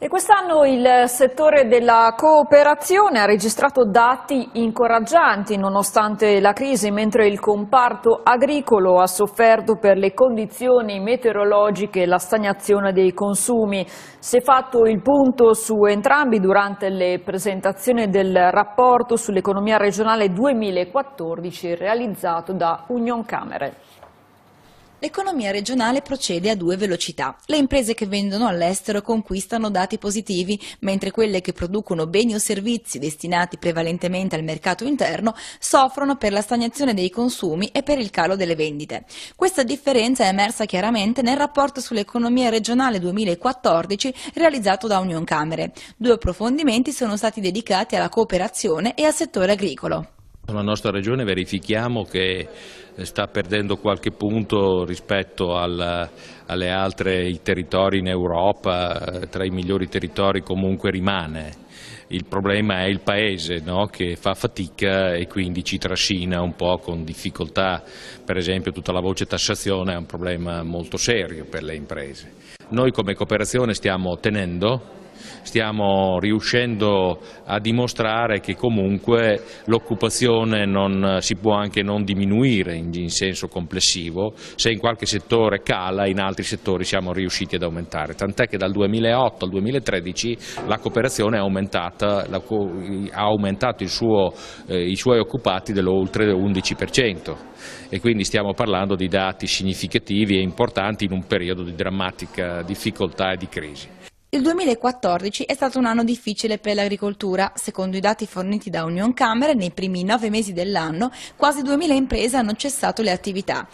E quest'anno il settore della cooperazione ha registrato dati incoraggianti nonostante la crisi, mentre il comparto agricolo ha sofferto per le condizioni meteorologiche e la stagnazione dei consumi. Si è fatto il punto su entrambi durante le presentazioni del rapporto sull'economia regionale 2014 realizzato da Union Camere. L'economia regionale procede a due velocità. Le imprese che vendono all'estero conquistano dati positivi, mentre quelle che producono beni o servizi destinati prevalentemente al mercato interno soffrono per la stagnazione dei consumi e per il calo delle vendite. Questa differenza è emersa chiaramente nel rapporto sull'economia regionale 2014 realizzato da Union Camere. Due approfondimenti sono stati dedicati alla cooperazione e al settore agricolo. La nostra regione verifichiamo che eh, sta perdendo qualche punto rispetto al, alle altre territori in Europa, eh, tra i migliori territori comunque rimane. Il problema è il paese no? che fa fatica e quindi ci trascina un po' con difficoltà, per esempio tutta la voce tassazione è un problema molto serio per le imprese. Noi come cooperazione stiamo tenendo stiamo riuscendo a dimostrare che comunque l'occupazione eh, si può anche non diminuire in, in senso complessivo, se in qualche settore cala in altri settori siamo riusciti ad aumentare, tant'è che dal 2008 al 2013 la cooperazione è aumentata, la, ha aumentato suo, eh, i suoi occupati dell'oltre 11% e quindi stiamo parlando di dati significativi e importanti in un periodo di drammatica difficoltà e di crisi. Il 2014 è stato un anno difficile per l'agricoltura. Secondo i dati forniti da Union Camera, nei primi nove mesi dell'anno quasi 2.000 imprese hanno cessato le attività.